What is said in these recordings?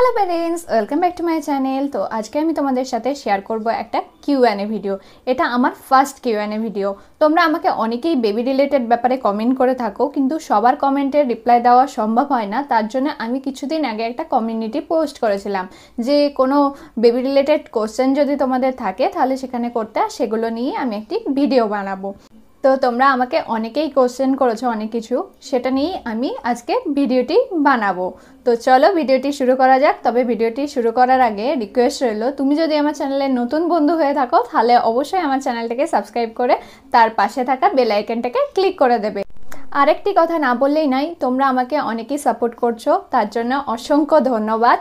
Hello parents welcome back to my channel তো আজকে আমি তোমাদের সাথে শেয়ার করব একটা কিউ এ ভিডিও এটা আমার ফার্স্ট কিউ এ ভিডিও তোমরা আমাকে অনেকেই বেবি রিলেটেড ব্যাপারে কমেন্ট করে থাকো কিন্তু সবার কমেন্টের রিপ্লাই দেওয়া সম্ভব হয় না তার জন্য আমি কিছুদিন আগে একটা কমিউনিটি পোস্ট করেছিলাম যে কোনো বেবি রিলেটেড কোশ্চেন যদি তোমাদের থাকে তাহলে সেখানে করতে সেগুলো নিয়ে আমি একটি ভিডিও বানাবো তো তোমরা আমাকে অনেকেই কোশ্চেন করেছো অনেক কিছু সেটা নিয়েই আমি আজকে ভিডিওটি বানাবো তো চলো ভিডিওটি শুরু করা যাক তবে ভিডিওটি শুরু করার আগে রিকোয়েস্ট রইল তুমি যদি আমার চ্যানেলে নতুন বন্ধু হয়ে থাকো তাহলে অবশ্যই আমার চ্যানেলটাকে সাবস্ক্রাইব করে তার পাশে থাকা বেলাইকনটাকে ক্লিক করে দেবে আরেকটি কথা না বললেই নাই তোমরা আমাকে অনেকেই সাপোর্ট করছো তার জন্য অসংখ্য ধন্যবাদ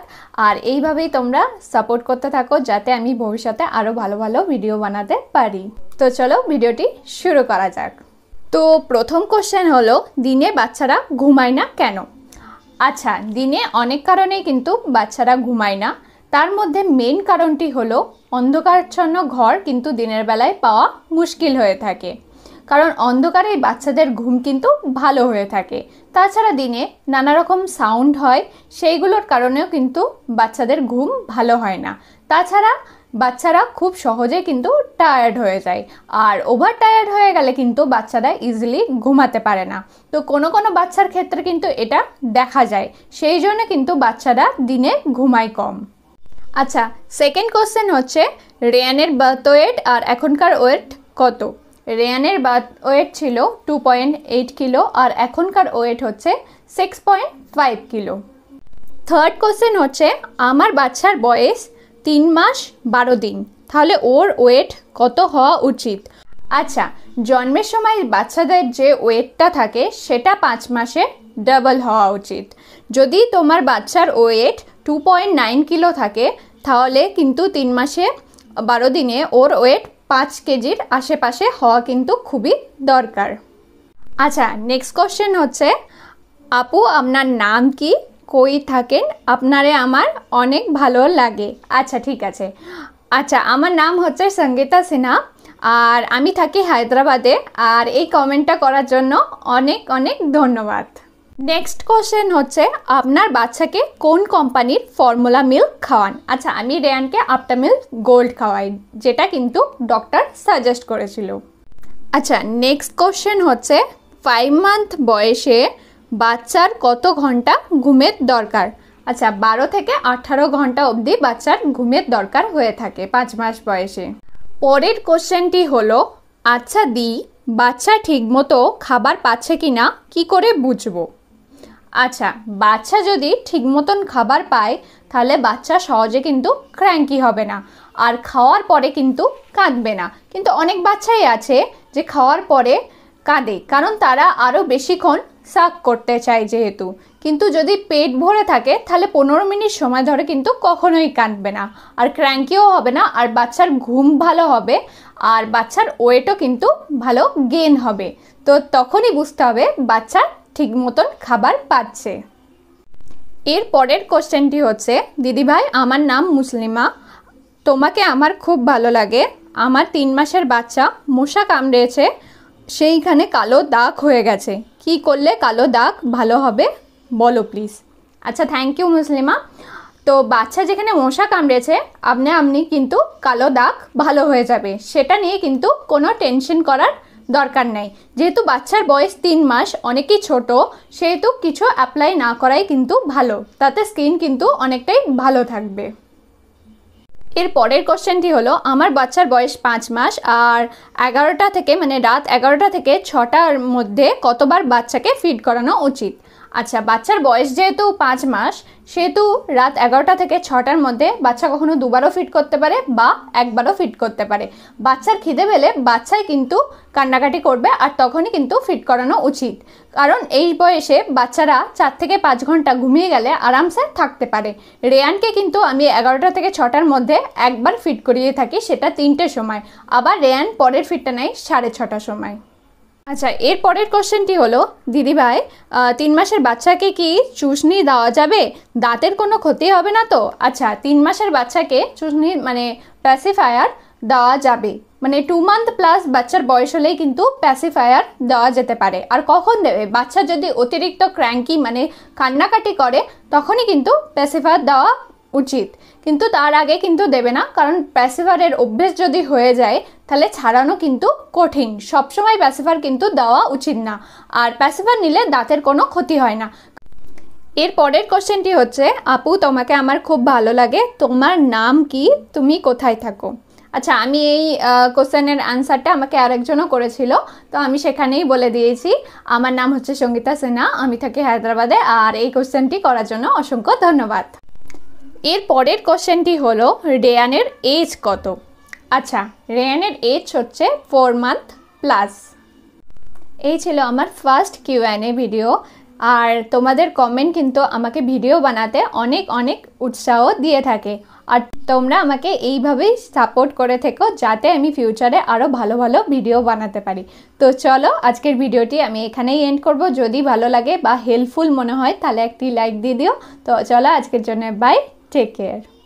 আর এইভাবেই তোমরা সাপোর্ট করতে থাকো যাতে আমি ভবিষ্যতে আরও ভালো ভালো ভিডিও বানাতে পারি তো চলো ভিডিওটি শুরু করা যাক তো প্রথম কোশ্চেন হলো দিনে বাচ্চারা ঘুমায় না কেন আচ্ছা দিনে অনেক কারণেই কিন্তু বাচ্চারা ঘুমায় না তার মধ্যে মেন কারণটি হলো অন্ধকারচ্ছন্ন ঘর কিন্তু দিনের বেলায় পাওয়া মুশকিল হয়ে থাকে কারণ অন্ধকারে এই বাচ্চাদের ঘুম কিন্তু ভালো হয়ে থাকে তাছাড়া দিনে নানা রকম সাউন্ড হয় সেইগুলোর কারণেও কিন্তু বাচ্চাদের ঘুম ভালো হয় না তাছাড়া বাচ্চারা খুব সহজে কিন্তু টায়ার্ড হয়ে যায় আর ওভার টায়ার্ড হয়ে গেলে কিন্তু বাচ্চারা ইজিলি ঘুমাতে পারে না তো কোনো কোনো বাচ্চার ক্ষেত্রে কিন্তু এটা দেখা যায় সেই জন্য কিন্তু বাচ্চারা দিনে ঘুমায় কম আচ্ছা সেকেন্ড কোশ্চেন হচ্ছে রেয়ানের বার্থ ওয়েট আর এখনকার ওয়েট কত রেয়ানের বা ওয়েট ছিল টু পয়েন্ট এইট কিলো আর এখনকার ওয়েট হচ্ছে six point five kilo third question হচ্ছে আমার বাচ্চার বয়স তিন মাস বারো দিন তাহলে ওর ওয়েট কত হওয়া উচিত আচ্ছা জন্মের সময় বাচ্চাদের যে ওয়েটটা থাকে সেটা পাঁচ মাসে ডাবল হওয়া উচিত যদি তোমার বাচ্চার weight two point nine kilo থাকে তাহলে কিন্তু তিন মাসে বারো দিনে ওর ওয়েট পাঁচ কেজির আশেপাশে হওয়া কিন্তু খুবই দরকার আচ্ছা নেক্সট কোশ্চেন হচ্ছে আপু আপনার নাম কি কই থাকেন আপনারে আমার অনেক ভালো লাগে আচ্ছা ঠিক আছে আচ্ছা আমার নাম হচ্ছে সঙ্গীতা সিনহা আর আমি থাকি হায়দ্রাবাদে আর এই কমেন্টটা করার জন্য অনেক অনেক ধন্যবাদ নেক্সট কোশ্চেন হচ্ছে আপনার বাচ্চাকে কোন কোম্পানির ফর্মুলা মিল্ক খাওয়ান আচ্ছা আমি রেয়ানকে আপটা মিল্ক গোল্ড খাওয়াই যেটা কিন্তু ডক্টর সাজেস্ট করেছিল আচ্ছা নেক্সট কোশ্চেন হচ্ছে ফাইভ মান্থ বয়সে বাচ্চার কত ঘন্টা ঘুমের দরকার আচ্ছা বারো থেকে আঠারো ঘন্টা অবধি বাচ্চার ঘুমের দরকার হয়ে থাকে পাঁচ মাস বয়সে পরের কোশ্চেনটি হলো আচ্ছা দি বাচ্চা ঠিকমতো খাবার পাচ্ছে কি না কী করে বুঝবো আচ্ছা বাচ্চা যদি ঠিক মতন খাবার পায় তাহলে বাচ্চা সহজে কিন্তু ক্র্যাঙ্কি হবে না আর খাওয়ার পরে কিন্তু কাঁদবে না কিন্তু অনেক বাচ্চাই আছে যে খাওয়ার পরে কাঁদে কারণ তারা আরও বেশিক্ষণ সাক করতে চায় যেহেতু কিন্তু যদি পেট ভরে থাকে তাহলে পনেরো মিনিট সময় ধরে কিন্তু কখনোই কাঁদবে না আর ক্র্যাঙ্কিও হবে না আর বাচ্চার ঘুম ভালো হবে আর বাচ্চার ওয়েটও কিন্তু ভালো গেন হবে তো তখনই বুঝতে হবে বাচ্চার ঠিক মতন খাবার পাচ্ছে এর পরের কোশ্চেনটি হচ্ছে দিদিভাই আমার নাম মুসলিমা তোমাকে আমার খুব ভালো লাগে আমার তিন মাসের বাচ্চা মশা কামড়েছে সেইখানে কালো দাগ হয়ে গেছে কি করলে কালো দাগ ভালো হবে বলো প্লিজ আচ্ছা থ্যাংক ইউ মুসলিমা তো বাচ্চা যেখানে মশা কামড়েছে আপনি আপনি কিন্তু কালো দাগ ভালো হয়ে যাবে সেটা নিয়ে কিন্তু কোনো টেনশন করার দরকার নেই যেহেতু বাচ্চার বয়স তিন মাস অনেকই ছোট সেহেতু কিছু অ্যাপ্লাই না করাই কিন্তু ভালো তাতে স্কিন কিন্তু অনেকটাই ভালো থাকবে এর পরের কোশ্চেনটি হলো আমার বাচ্চার বয়স পাঁচ মাস আর এগারোটা থেকে মানে রাত এগারোটা থেকে ছটার মধ্যে কতবার বাচ্চাকে ফিড করানো উচিত আচ্ছা বাচ্চার বয়স যেহেতু পাঁচ মাস সেহেতু রাত এগারোটা থেকে ছটার মধ্যে বাচ্চা কখনো দুবারও ফিট করতে পারে বা একবারও ফিট করতে পারে বাচ্চার খিদে পেলে বাচ্চাই কিন্তু কান্নাকাটি করবে আর তখনই কিন্তু ফিট করানো উচিত কারণ এই বয়সে বাচ্চারা চার থেকে পাঁচ ঘন্টা ঘুমিয়ে গেলে আরামসে থাকতে পারে রেয়ানকে কিন্তু আমি এগারোটা থেকে ছটার মধ্যে একবার ফিট করিয়ে থাকি সেটা তিনটে সময় আবার রেয়ান পরের ফিটটা নেয় সাড়ে ছটার সময় আচ্ছা এর পরের কোশ্চেনটি হলো দিদিভাই তিন মাসের বাচ্চাকে কি চুষনি দেওয়া যাবে দাঁতের কোনো ক্ষতি হবে না তো আচ্ছা তিন মাসের বাচ্চাকে চুষনি মানে প্যাসিফায়ার দেওয়া যাবে মানে টু মান্থ প্লাস বাচ্চার বয়স হলেই কিন্তু প্যাসিফায়ার দেওয়া যেতে পারে আর কখন দেবে বাচ্চা যদি অতিরিক্ত ক্র্যাঙ্কি মানে কান্নাকাটি করে তখনই কিন্তু প্যাসিফায়ার দেওয়া উচিত কিন্তু তার আগে কিন্তু দেবে না কারণ প্যাসিফারের অভ্যেস যদি হয়ে যায় তাহলে ছাড়ানো কিন্তু কঠিন সবসময় প্যাসিফার কিন্তু দেওয়া উচিত না আর প্যাসিফার নিলে দাঁতের কোনো ক্ষতি হয় না এর পরের কোশ্চেনটি হচ্ছে আপু তোমাকে আমার খুব ভালো লাগে তোমার নাম কি তুমি কোথায় থাকো আচ্ছা আমি এই কোশ্চেনের অ্যান্সারটা আমাকে আরেকজনও করেছিল তো আমি সেখানেই বলে দিয়েছি আমার নাম হচ্ছে সঙ্গীতা সিনহা আমি থাকি হায়দ্রাবাদে আর এই কোশ্চেনটি করার জন্য অসংখ্য ধন্যবাদ এর পরের কোশ্চেনটি হলো রেয়ানের এজ কত আচ্ছা রেয়ানের এজ হচ্ছে ফোর মান্থ প্লাস এই ছিল আমার ফার্স্ট কিউএনএ ভিডিও আর তোমাদের কমেন্ট কিন্তু আমাকে ভিডিও বানাতে অনেক অনেক উৎসাহ দিয়ে থাকে আর তোমরা আমাকে এইভাবেই সাপোর্ট করে থেকো যাতে আমি ফিউচারে আরও ভালো ভালো ভিডিও বানাতে পারি তো চলো আজকের ভিডিওটি আমি এখানেই এন্ড করব যদি ভালো লাগে বা হেল্পফুল মনে হয় তাহলে একটি লাইক দিয়ে দিও তো চলো আজকের জন্য বাই Take care.